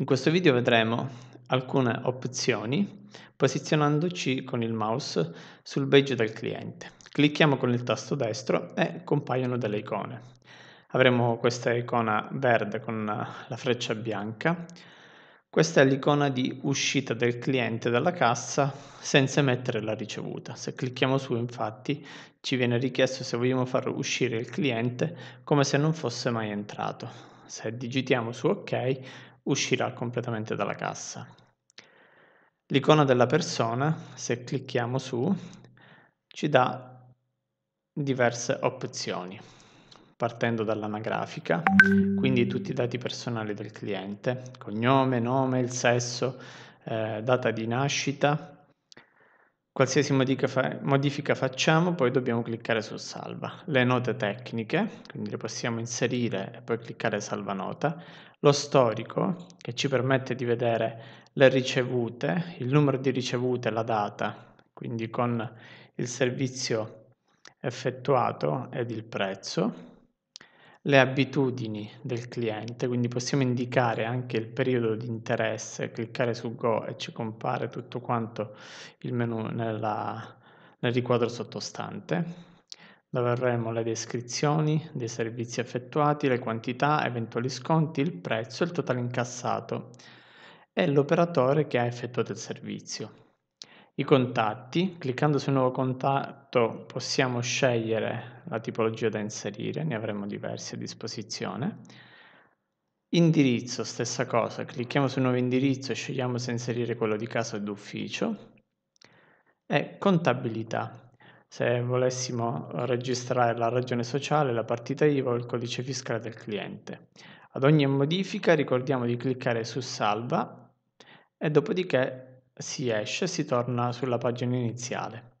In questo video vedremo alcune opzioni posizionandoci con il mouse sul badge del cliente. Clicchiamo con il tasto destro e compaiono delle icone. Avremo questa icona verde con la freccia bianca. Questa è l'icona di uscita del cliente dalla cassa senza emettere la ricevuta. Se clicchiamo su infatti ci viene richiesto se vogliamo far uscire il cliente come se non fosse mai entrato. Se digitiamo su ok uscirà completamente dalla cassa. L'icona della persona, se clicchiamo su, ci dà diverse opzioni, partendo dall'anagrafica, quindi tutti i dati personali del cliente, cognome, nome, il sesso, eh, data di nascita, Qualsiasi modifica, fa- modifica facciamo, poi dobbiamo cliccare su salva. Le note tecniche, quindi le possiamo inserire e poi cliccare salva nota. Lo storico, che ci permette di vedere le ricevute, il numero di ricevute, la data, quindi con il servizio effettuato ed il prezzo le abitudini del cliente, quindi possiamo indicare anche il periodo di interesse, cliccare su Go e ci compare tutto quanto il menu nella, nel riquadro sottostante dove avremo le descrizioni dei servizi effettuati, le quantità, eventuali sconti, il prezzo, il totale incassato e l'operatore che ha effettuato il servizio. I contatti, cliccando sul nuovo contatto possiamo scegliere la tipologia da inserire, ne avremo diversi a disposizione. Indirizzo, stessa cosa, clicchiamo sul nuovo indirizzo e scegliamo se inserire quello di casa o d'ufficio. E contabilità, se volessimo registrare la ragione sociale, la partita IVA o il codice fiscale del cliente. Ad ogni modifica ricordiamo di cliccare su salva e dopodiché si esce e si torna sulla pagina iniziale.